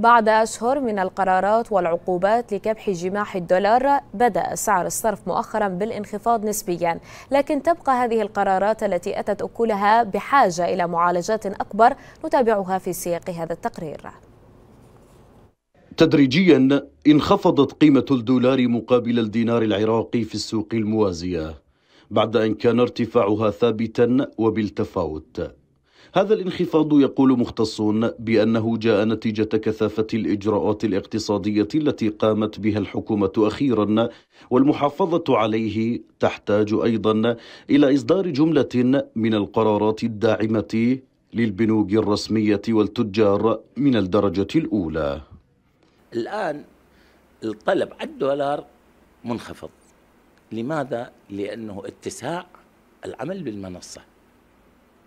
بعد أشهر من القرارات والعقوبات لكبح جماح الدولار بدأ سعر الصرف مؤخرا بالانخفاض نسبيا لكن تبقى هذه القرارات التي أتت أكلها بحاجة إلى معالجات أكبر نتابعها في سياق هذا التقرير تدريجيا انخفضت قيمة الدولار مقابل الدينار العراقي في السوق الموازية بعد أن كان ارتفاعها ثابتا وبالتفاوت هذا الانخفاض يقول مختصون بأنه جاء نتيجة كثافة الإجراءات الاقتصادية التي قامت بها الحكومة أخيرا والمحافظة عليه تحتاج أيضا إلى إصدار جملة من القرارات الداعمة للبنوك الرسمية والتجار من الدرجة الأولى الآن الطلب على الدولار منخفض لماذا؟ لأنه اتساع العمل بالمنصة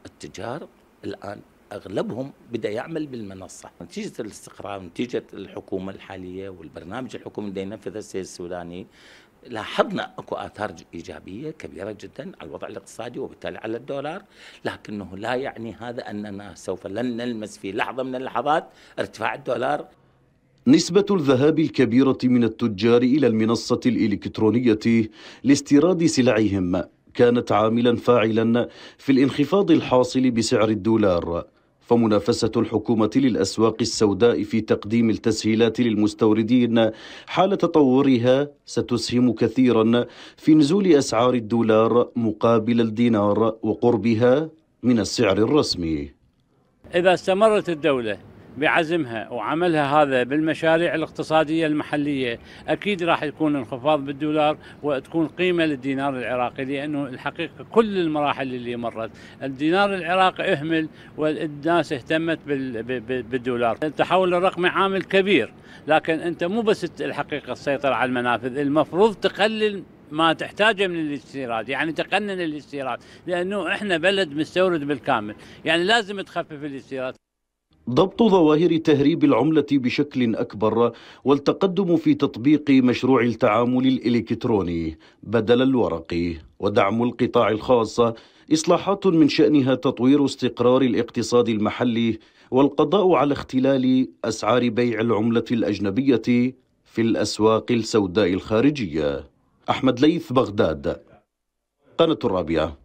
التجار الآن أغلبهم بدأ يعمل بالمنصة نتيجة الاستقرار نتيجة الحكومة الحالية والبرنامج الحكومي اللي ينفذه السيد السوداني لاحظنا اكو اثار ايجابيه كبيره جدا على الوضع الاقتصادي وبالتالي على الدولار، لكنه لا يعني هذا اننا سوف لن نلمس في لحظه من اللحظات ارتفاع الدولار. نسبة الذهاب الكبيرة من التجار إلى المنصة الإلكترونية لاستيراد سلعهم كانت عاملا فاعلا في الانخفاض الحاصل بسعر الدولار فمنافسة الحكومة للأسواق السوداء في تقديم التسهيلات للمستوردين حال تطورها ستسهم كثيرا في نزول أسعار الدولار مقابل الدينار وقربها من السعر الرسمي إذا استمرت الدولة بعزمها وعملها هذا بالمشاريع الاقتصادية المحلية أكيد راح يكون انخفاض بالدولار وتكون قيمة للدينار العراقي لأنه الحقيقة كل المراحل اللي مرت الدينار العراقي اهمل والناس اهتمت بالدولار التحول الرقمي عامل كبير لكن أنت مو بس الحقيقة تسيطر على المنافذ المفروض تقلل ما تحتاجه من الاستيراد يعني تقنن الاستيراد لانه احنا بلد مستورد بالكامل يعني لازم تخفف الاستيراد ضبط ظواهر تهريب العملة بشكل أكبر والتقدم في تطبيق مشروع التعامل الإلكتروني بدل الورقي ودعم القطاع الخاص إصلاحات من شأنها تطوير استقرار الاقتصاد المحلي والقضاء على اختلال أسعار بيع العملة الأجنبية في الأسواق السوداء الخارجية أحمد ليث بغداد قناة الرابعة